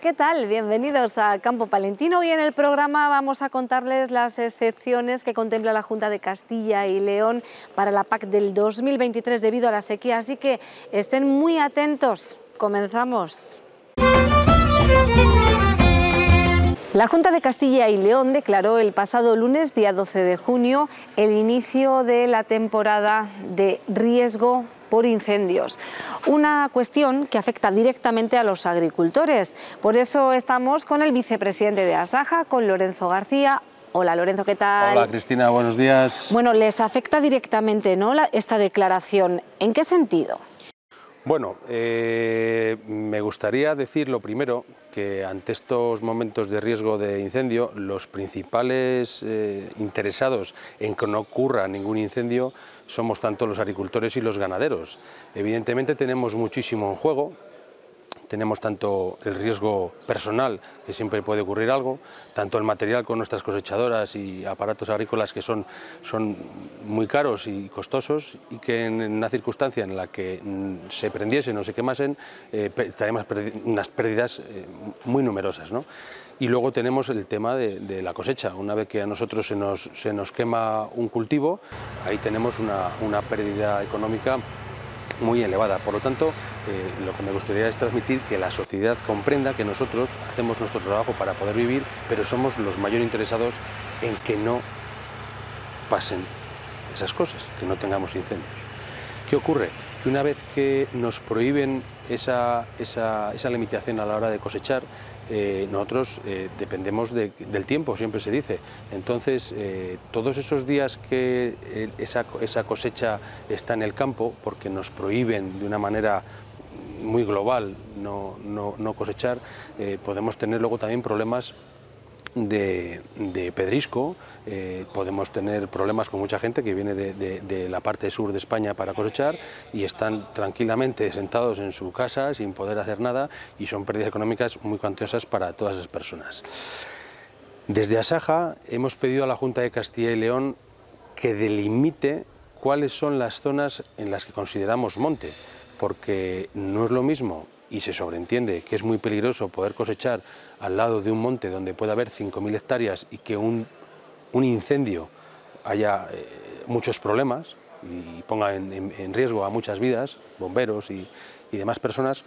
¿qué tal? Bienvenidos a Campo Palentino. Hoy en el programa vamos a contarles las excepciones que contempla la Junta de Castilla y León para la PAC del 2023 debido a la sequía, así que estén muy atentos. Comenzamos. La Junta de Castilla y León declaró el pasado lunes, día 12 de junio, el inicio de la temporada de riesgo por incendios. Una cuestión que afecta directamente a los agricultores. Por eso estamos con el vicepresidente de Asaja, con Lorenzo García. Hola Lorenzo, ¿qué tal? Hola Cristina, buenos días. Bueno, les afecta directamente ¿no? esta declaración. ¿En qué sentido? Bueno, eh, me gustaría decir lo primero, que ante estos momentos de riesgo de incendio, los principales eh, interesados en que no ocurra ningún incendio somos tanto los agricultores y los ganaderos. Evidentemente tenemos muchísimo en juego, tenemos tanto el riesgo personal, que siempre puede ocurrir algo, tanto el material con nuestras cosechadoras y aparatos agrícolas que son, son muy caros y costosos y que en una circunstancia en la que mm, se prendiesen o se quemasen, eh, unas pérdidas eh, muy numerosas. ¿no? Y luego tenemos el tema de, la cosecha. Una vez que a nosotros se nos, quema un cultivo, ahí tenemos una, pérdida económica muy elevada. Por lo tanto, eh, lo que me gustaría es transmitir que la sociedad comprenda que nosotros hacemos nuestro trabajo para poder vivir, pero somos los mayor interesados en que no pasen esas cosas, que no tengamos incendios. ¿Qué ocurre? Que una vez que nos prohíben esa, esa limitación a la hora de cosechar, eh, nosotros eh, dependemos del tiempo, siempre se dice. Entonces, eh, todos esos días que esa, cosecha está en el campo, porque nos prohíben de una manera muy global no cosechar, podemos tener luego también problemas de, pedrisco, eh, podemos tener problemas con mucha gente que viene de, de, la parte sur de España para cosechar y están tranquilamente sentados en su casa sin poder hacer nada y son pérdidas económicas muy cuantiosas para todas las personas. Desde Asaja hemos pedido a la Junta de Castilla y León que delimite cuáles son las zonas en las que consideramos monte, porque no es lo mismo y se sobreentiende que es muy peligroso poder cosechar al lado de un monte donde pueda haber 5.000 hectáreas y que un, incendio haya eh, muchos problemas y ponga en, riesgo a muchas vidas, bomberos y, y demás personas,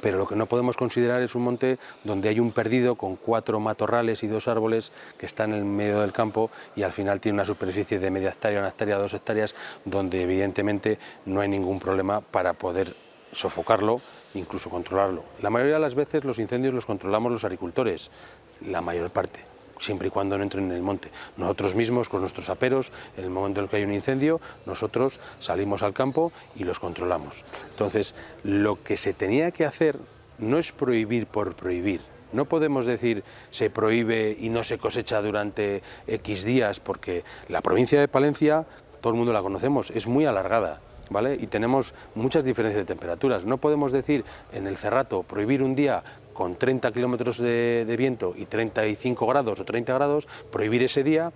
pero lo que no podemos considerar es un monte donde hay un perdido con cuatro matorrales y dos árboles que están en el medio del campo y al final tiene una superficie de media hectárea, una hectárea, dos hectáreas, donde evidentemente no hay ningún problema para poder sofocarlo incluso controlarlo. La mayoría de las veces los incendios los controlamos los agricultores, la mayor parte siempre y cuando no entren en el monte. Nosotros mismos, con nuestros aperos, en el momento en el que hay un incendio, nosotros salimos al campo y los controlamos. Entonces, lo que se tenía que hacer no es prohibir por prohibir. No podemos decir se prohíbe y no se cosecha durante X días, porque la provincia de Palencia, todo el mundo la conocemos, es muy alargada ¿vale? Y tenemos muchas diferencias de temperaturas. No podemos decir en el cerrato prohibir un día con 30 kilómetros de, viento y 35 grados o 30 grados, prohibir ese día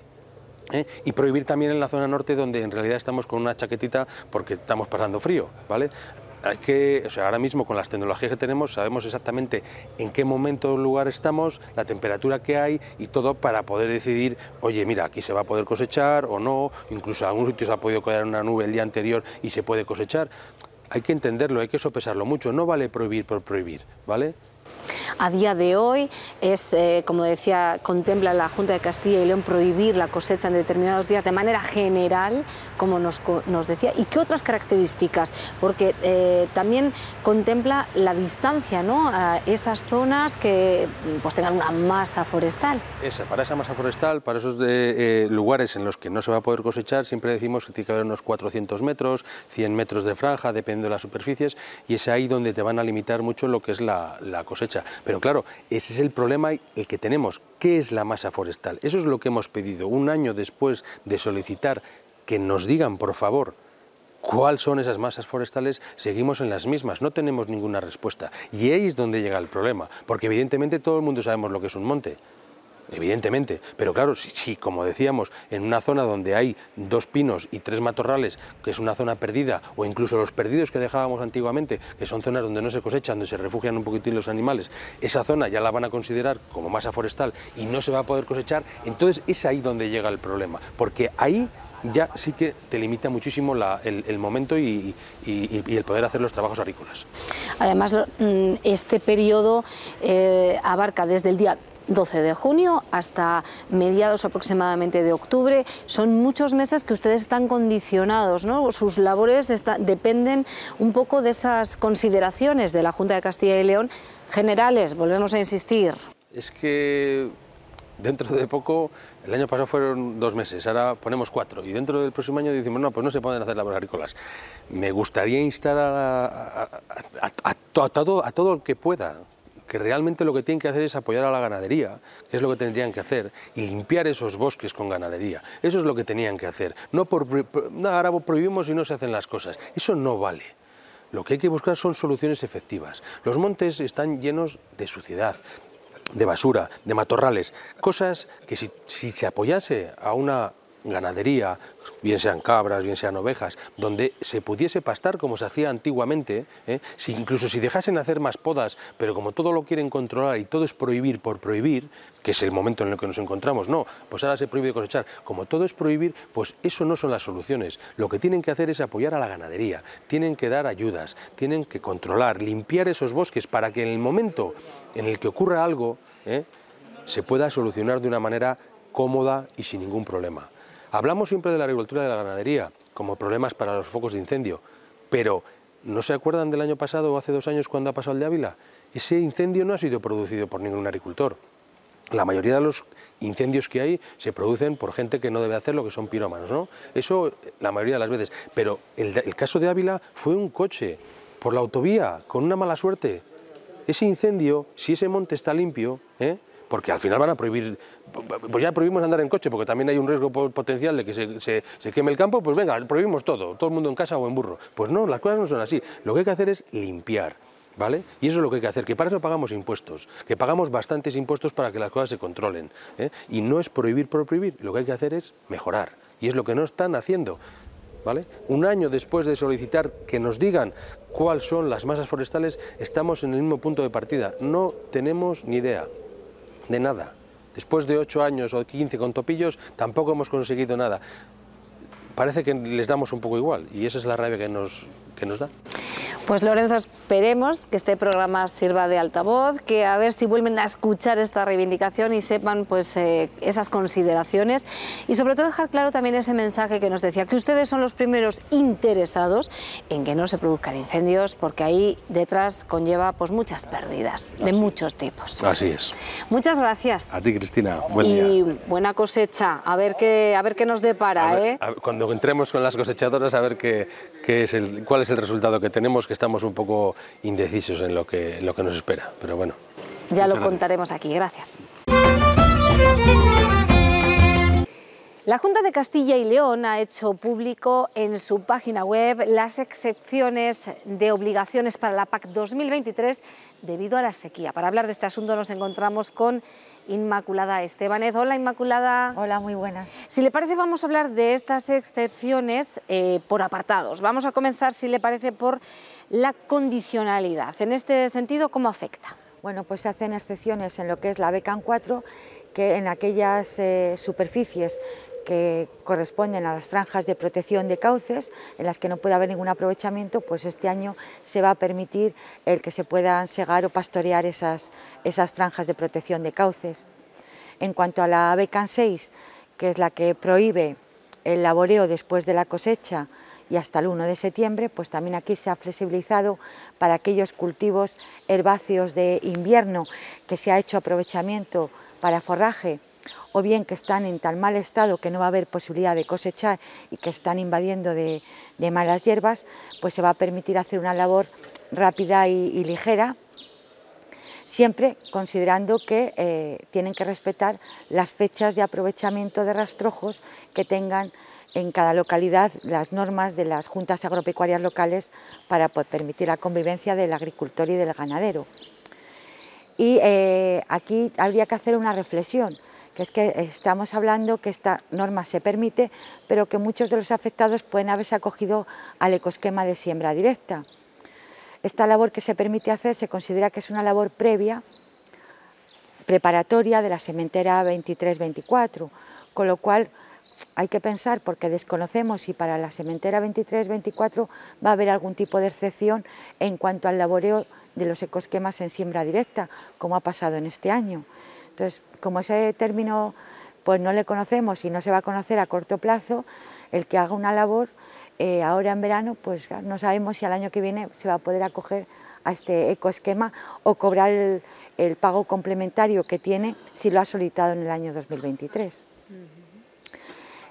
¿eh? y prohibir también en la zona norte donde en realidad estamos con una chaquetita porque estamos pasando frío, ¿vale? hay que, o sea, ahora mismo con las tecnologías que tenemos sabemos exactamente en qué momento lugar estamos, la temperatura que hay y todo para poder decidir, oye, mira, aquí se va a poder cosechar o no, incluso en algún sitio se ha podido caer una nube el día anterior y se puede cosechar. Hay que entenderlo, hay que sopesarlo mucho, no vale prohibir por prohibir, ¿vale? A día de hoy es, eh, como decía, contempla la Junta de Castilla y León prohibir la cosecha en determinados días de manera general como nos, decía, y qué otras características, porque eh, también contempla la distancia ¿no? a esas zonas que pues, tengan una masa forestal. Esa, para esa masa forestal, para esos eh, eh, lugares en los que no se va a poder cosechar, siempre decimos que tiene que haber unos 400 metros, 100 metros de franja, dependiendo de las superficies, y es ahí donde te van a limitar mucho lo que es la cosecha. Pero claro, ese es el problema el que tenemos. ¿Qué es la masa forestal? Eso es lo que hemos pedido. Un año después de solicitar que nos digan, por favor, cuáles son esas masas forestales, seguimos en las mismas, no tenemos ninguna respuesta. Y ahí es donde llega el problema, porque evidentemente todo el mundo sabemos lo que es un monte, evidentemente. Pero claro, si, como decíamos, en una zona donde hay dos pinos y tres matorrales, que es una zona perdida, o incluso los perdidos que dejábamos antiguamente, que son zonas donde no se cosechan, donde se refugian un poquitín los animales, esa zona ya la van a considerar como masa forestal y no se va a poder cosechar, entonces es ahí donde llega el problema, porque ahí ya sí que te limita muchísimo el, momento y, el poder hacer los trabajos agrícolas. Además, mm, este periodo eh, abarca desde el día 12 de junio hasta mediados aproximadamente de octubre. Son muchos meses que ustedes están condicionados, ¿no? Sus labores dependen un poco de esas consideraciones de la Junta de Castilla y León generales, volvemos a insistir. Es que dentro de poco, el año pasado fueron dos meses, ahora ponemos cuatro, y dentro del próximo año decimos, no, pues no se pueden hacer labores agrícolas. Me gustaría instar a, todo, el que pueda, que realmente lo que tienen que hacer es apoyar a la ganadería, que es lo que tendrían que hacer, y limpiar esos bosques con ganadería. Eso es lo que tenían que hacer. No por, por prohibimos y no se hacen las cosas. Eso no vale. Lo que hay que buscar son soluciones efectivas. Los montes están llenos de suciedad, de basura, de matorrales, cosas que si, se apoyase a una ganadería, bien sean cabras, bien sean ovejas, donde se pudiese pastar como se hacía antiguamente, ¿eh? si, incluso si dejasen hacer más podas, pero como todo lo quieren controlar y todo es prohibir por prohibir, que es el momento en el que nos encontramos, no, pues ahora se prohíbe cosechar, como todo es prohibir, pues eso no son las soluciones, lo que tienen que hacer es apoyar a la ganadería, tienen que dar ayudas, tienen que controlar, limpiar esos bosques para que en el momento en el que ocurra algo, ¿eh? se pueda solucionar de una manera cómoda y sin ningún problema. Hablamos siempre de la agricultura y de la ganadería como problemas para los focos de incendio, pero ¿no se acuerdan del año pasado o hace dos años cuando ha pasado el de Ávila? Ese incendio no ha sido producido por ningún agricultor. La mayoría de los incendios que hay se producen por gente que no debe hacer lo que son pirómanos, ¿no? Eso eh, la mayoría de las veces. Pero el, caso de Ávila fue un coche por la autovía, con una mala suerte. Ese incendio, si ese monte está limpio, ¿eh? porque al final van a prohibir pues ya prohibimos andar en coche porque también hay un riesgo potencial de que se, queme el campo, pues venga, prohibimos todo, todo el mundo en casa o en burro. Pues no, las cosas no son así. Lo que hay que hacer es limpiar. ¿Vale? Y eso es lo que hay que hacer, que para eso pagamos impuestos, que pagamos bastantes impuestos para que las cosas se controlen. ¿eh? Y no es prohibir por prohibir, lo que hay que hacer es mejorar. Y es lo que no están haciendo. ¿Vale? Un año después de solicitar que nos digan cuáles son las masas forestales, estamos en el mismo punto de partida. No tenemos ni idea de nada. Después de 8 años o 15 con topillos, tampoco hemos conseguido nada. Parece que les damos un poco igual y esa es la rabia que nos, que nos da. Pues Lorenzo, esperemos que este programa sirva de altavoz, que a ver si vuelven a escuchar esta reivindicación y sepan pues, eh, esas consideraciones y sobre todo dejar claro también ese mensaje que nos decía, que ustedes son los primeros interesados en que no se produzcan incendios porque ahí detrás conlleva pues, muchas pérdidas de muchos tipos. Así es. Muchas gracias. A ti Cristina, buen Y buena cosecha, a ver qué, a ver qué nos depara. ¿eh? cuando entremos con las cosechadoras a ver qué es el, cuál es el resultado que tenemos que estamos un poco indecisos en lo que, lo que nos espera, pero bueno. Ya lo contaremos aquí, gracias. La Junta de Castilla y León ha hecho público en su página web las excepciones de obligaciones para la PAC 2023 debido a la sequía. Para hablar de este asunto nos encontramos con Inmaculada Estebanez. Hola Inmaculada. Hola, muy buenas. Si le parece vamos a hablar de estas excepciones eh, por apartados. Vamos a comenzar, si le parece, por la condicionalidad. En este sentido, ¿cómo afecta? Bueno, pues se hacen excepciones en lo que es la beca 4, que en aquellas eh, superficies que corresponden a las franjas de protección de cauces, en las que no puede haber ningún aprovechamiento, pues este año se va a permitir el que se puedan segar o pastorear esas, esas franjas de protección de cauces. En cuanto a la BECAN 6, que es la que prohíbe el laboreo después de la cosecha y hasta el 1 de septiembre, pues también aquí se ha flexibilizado para aquellos cultivos herbáceos de invierno que se ha hecho aprovechamiento para forraje o bien que están en tan mal estado que no va a haber posibilidad de cosechar y que están invadiendo de, malas hierbas, pues se va a permitir hacer una labor rápida y, ligera, siempre considerando que eh, tienen que respetar las fechas de aprovechamiento de rastrojos que tengan en cada localidad las normas de las juntas agropecuarias locales para permitir la convivencia del agricultor y del ganadero. Y eh, aquí habría que hacer una reflexión es que estamos hablando que esta norma se permite, pero que muchos de los afectados pueden haberse acogido al ecosquema de siembra directa. Esta labor que se permite hacer se considera que es una labor previa, preparatoria de la sementera 23-24, con lo cual hay que pensar, porque desconocemos si para la sementera 23-24 va a haber algún tipo de excepción en cuanto al laboreo de los ecosquemas en siembra directa, como ha pasado en este año. Entonces, como ese término pues no le conocemos y no se va a conocer a corto plazo, el que haga una labor eh, ahora en verano, pues no sabemos si al año que viene se va a poder acoger a este ecoesquema o cobrar el pago complementario que tiene si lo ha solicitado en el año 2023.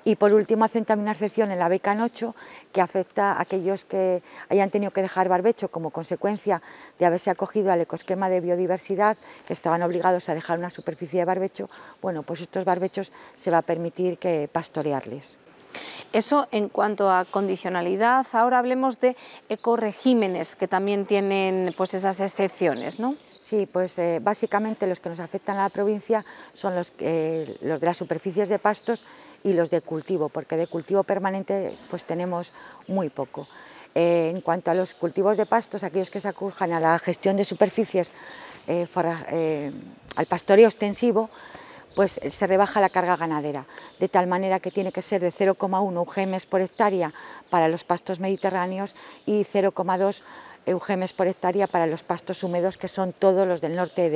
Y por último hacen también una excepción en la beca en 8 que afecta a aquellos que hayan tenido que dejar barbecho como consecuencia de haberse acogido al ecosquema de biodiversidad, que estaban obligados a dejar una superficie de barbecho, bueno, pues estos barbechos se va a permitir que pastorearles. Eso en cuanto a condicionalidad, ahora hablemos de ecoregímenes que también tienen pues esas excepciones, ¿no? Sí, pues eh, básicamente los que nos afectan a la provincia son los, los de las superficies de pastos y los de cultivo, porque de cultivo permanente pues tenemos muy poco. Eh, en cuanto a los cultivos de pastos, aquellos que se acujan a la gestión de superficies, eh, eh, al pastoreo extensivo, pues se rebaja la carga ganadera, de tal manera que tiene que ser de 0,1 eugemes por hectárea para los pastos mediterráneos y 0,2 eugemes por hectárea para los pastos húmedos, que son todos los del norte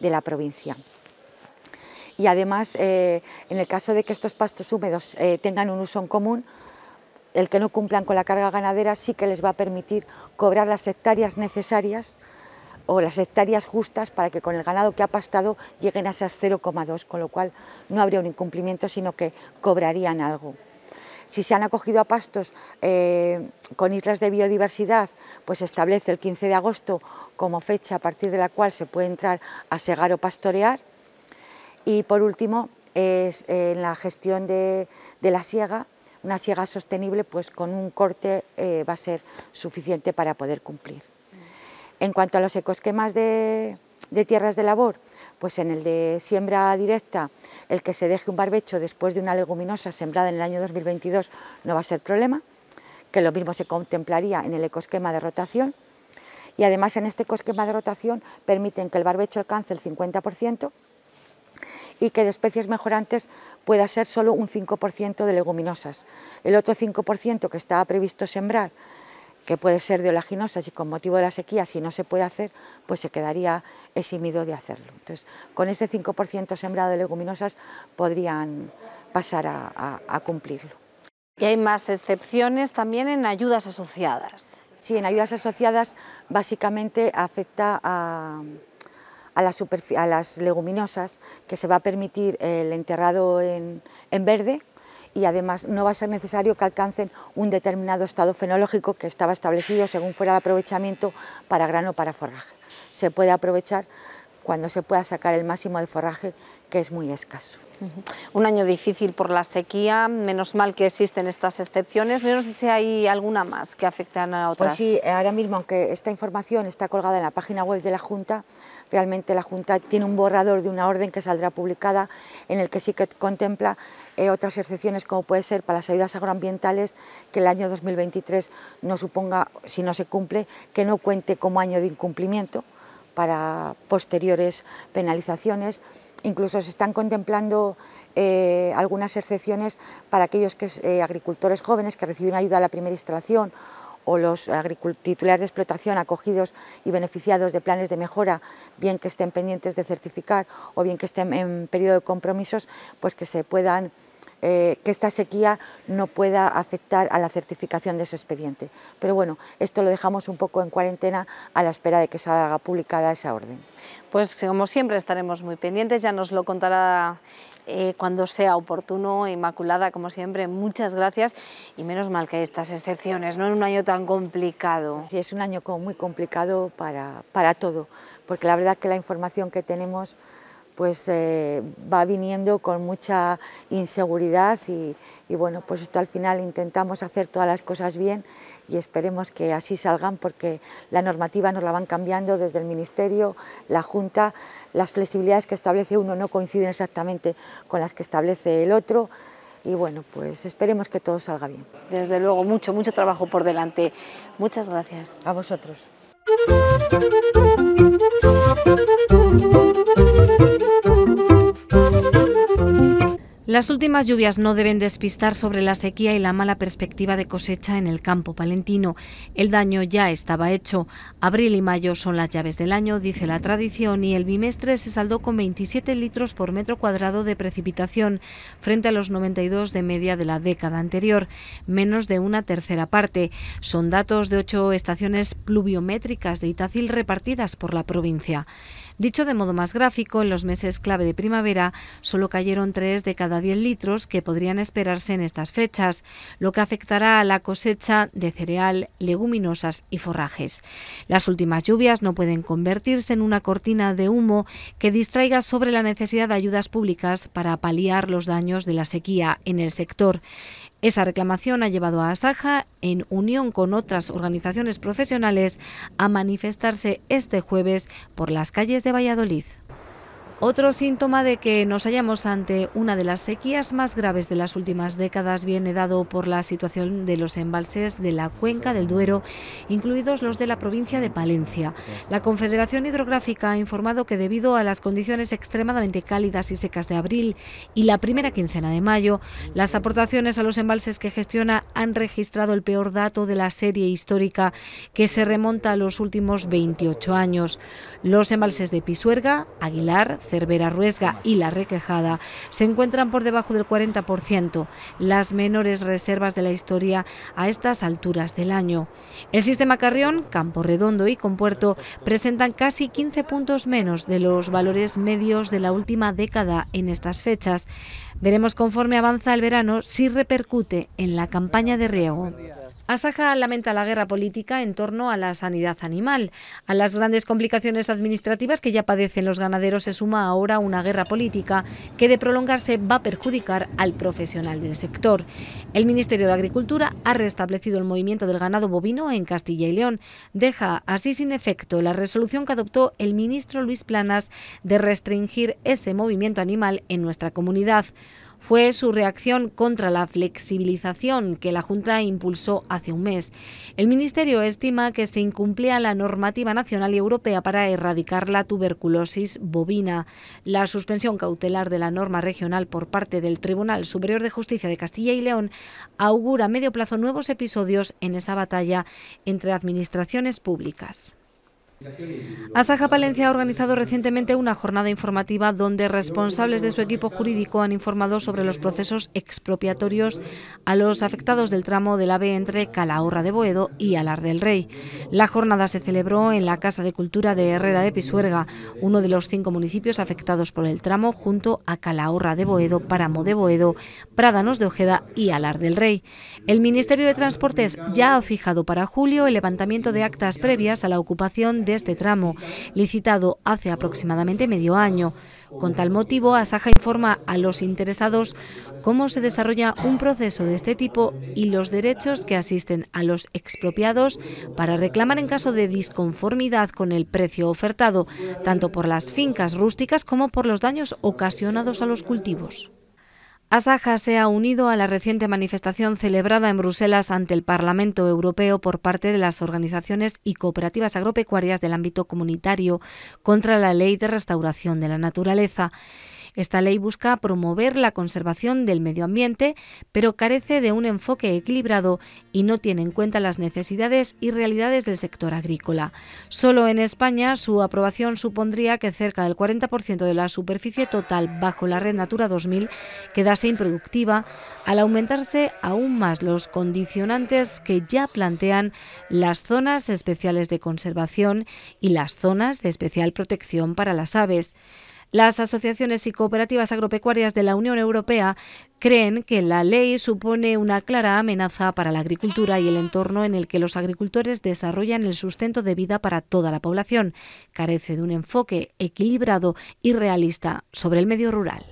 de la provincia y además eh, en el caso de que estos pastos húmedos eh, tengan un uso en común, el que no cumplan con la carga ganadera sí que les va a permitir cobrar las hectáreas necesarias o las hectáreas justas para que con el ganado que ha pastado lleguen a ser 0,2, con lo cual no habría un incumplimiento, sino que cobrarían algo. Si se han acogido a pastos eh, con islas de biodiversidad, pues se establece el 15 de agosto como fecha a partir de la cual se puede entrar a segar o pastorear. Y por último, es eh, en la gestión de, la siega, una siega sostenible, pues con un corte eh, va a ser suficiente para poder cumplir. En cuanto a los ecosquemas de, tierras de labor, pues en el de siembra directa, el que se deje un barbecho después de una leguminosa sembrada en el año 2022 no va a ser problema, que lo mismo se contemplaría en el ecosquema de rotación, y además en este ecosquema de rotación permiten que el barbecho alcance el 50%, y que de especies mejorantes pueda ser solo un 5% de leguminosas. El otro 5% que estaba previsto sembrar, que puede ser de olaginosas y con motivo de la sequía, si no se puede hacer, pues se quedaría eximido de hacerlo. Entonces, con ese 5% sembrado de leguminosas podrían pasar a, a cumplirlo. Y hay más excepciones también en ayudas asociadas. Sí, en ayudas asociadas básicamente afecta a a las, las leguminosas, que se va a permitir el enterrado en, en verde, y además no va a ser necesario que alcancen un determinado estado fenológico que estaba establecido según fuera el aprovechamiento para grano o para forraje. Se puede aprovechar cuando se pueda sacar el máximo de forraje que es muy escaso. Un año difícil por la sequía, menos mal que existen estas excepciones. no sé si hay alguna más que afectan a pues otras. Pues sí, ahora mismo, aunque esta información está colgada en la página web de la Junta, realmente la Junta tiene un borrador de una orden que saldrá publicada en el que sí que contempla eh, otras excepciones como puede ser para las ayudas agroambientales que el año 2023 no suponga, si no se cumple, que no cuente como año de incumplimiento para posteriores penalizaciones Incluso se están contemplando eh, algunas excepciones para aquellos que, eh, agricultores jóvenes que reciben ayuda a la primera instalación o los titulares de explotación acogidos y beneficiados de planes de mejora, bien que estén pendientes de certificar o bien que estén en periodo de compromisos, pues que se puedan eh, que esta sequía no pueda afectar a la certificación de ese expediente. Pero bueno, esto lo dejamos un poco en cuarentena a la espera de que se haga publicada esa orden. Pues como siempre estaremos muy pendientes, ya nos lo contará eh, cuando sea oportuno. Inmaculada, como siempre, muchas gracias y menos mal que hay estas excepciones, no en un año tan complicado. Sí, es un año muy complicado para, para todo, porque la verdad que la información que tenemos pues eh, va viniendo con mucha inseguridad y, y, bueno, pues esto al final intentamos hacer todas las cosas bien y esperemos que así salgan porque la normativa nos la van cambiando desde el Ministerio, la Junta, las flexibilidades que establece uno no coinciden exactamente con las que establece el otro y bueno, pues esperemos que todo salga bien. Desde luego, mucho, mucho trabajo por delante. Muchas gracias. A vosotros. Las últimas lluvias no deben despistar sobre la sequía y la mala perspectiva de cosecha en el campo palentino. El daño ya estaba hecho. Abril y mayo son las llaves del año, dice la tradición, y el bimestre se saldó con 27 litros por metro cuadrado de precipitación, frente a los 92 de media de la década anterior, menos de una tercera parte. Son datos de ocho estaciones pluviométricas de Itacil repartidas por la provincia. Dicho de modo más gráfico, en los meses clave de primavera solo cayeron 3 de cada 10 litros que podrían esperarse en estas fechas, lo que afectará a la cosecha de cereal, leguminosas y forrajes. Las últimas lluvias no pueden convertirse en una cortina de humo que distraiga sobre la necesidad de ayudas públicas para paliar los daños de la sequía en el sector. Esa reclamación ha llevado a Asaja, en unión con otras organizaciones profesionales, a manifestarse este jueves por las calles de Valladolid. Otro síntoma de que nos hallamos ante una de las sequías más graves de las últimas décadas viene dado por la situación de los embalses de la cuenca del Duero, incluidos los de la provincia de Palencia. La Confederación Hidrográfica ha informado que debido a las condiciones extremadamente cálidas y secas de abril y la primera quincena de mayo, las aportaciones a los embalses que gestiona han registrado el peor dato de la serie histórica que se remonta a los últimos 28 años. Los embalses de Pisuerga, Aguilar, Cervera Ruesga y La Requejada se encuentran por debajo del 40%, las menores reservas de la historia a estas alturas del año. El sistema Carrión, Campo Redondo y Compuerto presentan casi 15 puntos menos de los valores medios de la última década en estas fechas. Veremos conforme avanza el verano si repercute en la campaña de riego. Asaja lamenta la guerra política en torno a la sanidad animal. A las grandes complicaciones administrativas que ya padecen los ganaderos se suma ahora una guerra política que de prolongarse va a perjudicar al profesional del sector. El Ministerio de Agricultura ha restablecido el movimiento del ganado bovino en Castilla y León. Deja así sin efecto la resolución que adoptó el ministro Luis Planas de restringir ese movimiento animal en nuestra comunidad fue su reacción contra la flexibilización que la Junta impulsó hace un mes. El Ministerio estima que se incumplía la normativa nacional y europea para erradicar la tuberculosis bovina. La suspensión cautelar de la norma regional por parte del Tribunal Superior de Justicia de Castilla y León augura a medio plazo nuevos episodios en esa batalla entre administraciones públicas. Asaja Palencia ha organizado recientemente una jornada informativa donde responsables de su equipo jurídico han informado sobre los procesos expropiatorios a los afectados del tramo del AVE entre Calahorra de Boedo y Alar del Rey. La jornada se celebró en la Casa de Cultura de Herrera de Pisuerga, uno de los cinco municipios afectados por el tramo, junto a Calahorra de Boedo, Páramo de Boedo, Prádanos de Ojeda y Alar del Rey. El Ministerio de Transportes ya ha fijado para julio el levantamiento de actas previas a la ocupación de este tramo, licitado hace aproximadamente medio año. Con tal motivo, Asaja informa a los interesados cómo se desarrolla un proceso de este tipo y los derechos que asisten a los expropiados para reclamar en caso de disconformidad con el precio ofertado, tanto por las fincas rústicas como por los daños ocasionados a los cultivos. Asaja se ha unido a la reciente manifestación celebrada en Bruselas ante el Parlamento Europeo por parte de las organizaciones y cooperativas agropecuarias del ámbito comunitario contra la ley de restauración de la naturaleza. Esta ley busca promover la conservación del medio ambiente, pero carece de un enfoque equilibrado y no tiene en cuenta las necesidades y realidades del sector agrícola. Solo en España su aprobación supondría que cerca del 40% de la superficie total bajo la red Natura 2000 quedase improductiva al aumentarse aún más los condicionantes que ya plantean las zonas especiales de conservación y las zonas de especial protección para las aves. Las asociaciones y cooperativas agropecuarias de la Unión Europea creen que la ley supone una clara amenaza para la agricultura y el entorno en el que los agricultores desarrollan el sustento de vida para toda la población. Carece de un enfoque equilibrado y realista sobre el medio rural.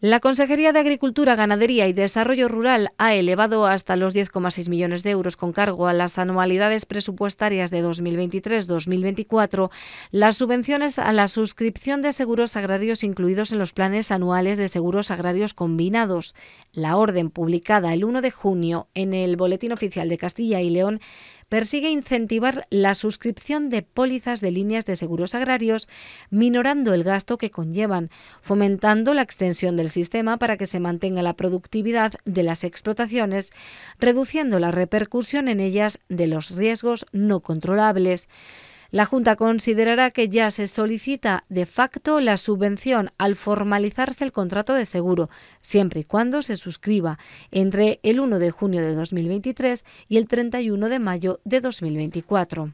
La Consejería de Agricultura, Ganadería y Desarrollo Rural ha elevado hasta los 10,6 millones de euros con cargo a las anualidades presupuestarias de 2023-2024 las subvenciones a la suscripción de seguros agrarios incluidos en los planes anuales de seguros agrarios combinados. La orden publicada el 1 de junio en el Boletín Oficial de Castilla y León persigue incentivar la suscripción de pólizas de líneas de seguros agrarios, minorando el gasto que conllevan, fomentando la extensión del sistema para que se mantenga la productividad de las explotaciones, reduciendo la repercusión en ellas de los riesgos no controlables. La Junta considerará que ya se solicita de facto la subvención al formalizarse el contrato de seguro, siempre y cuando se suscriba entre el 1 de junio de 2023 y el 31 de mayo de 2024.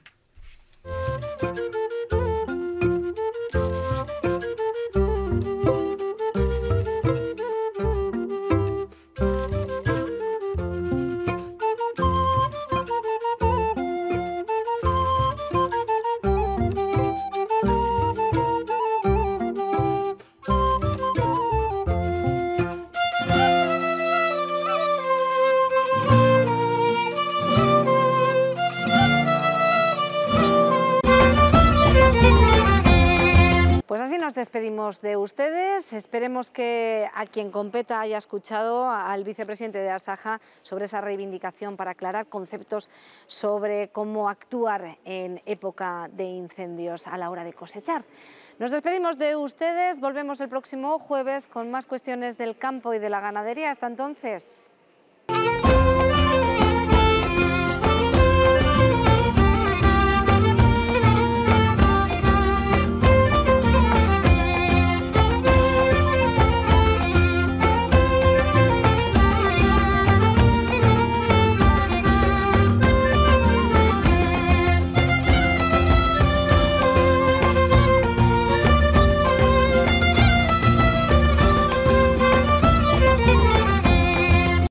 de ustedes. Esperemos que a quien competa haya escuchado al vicepresidente de Asaja sobre esa reivindicación para aclarar conceptos sobre cómo actuar en época de incendios a la hora de cosechar. Nos despedimos de ustedes, volvemos el próximo jueves con más cuestiones del campo y de la ganadería. Hasta entonces.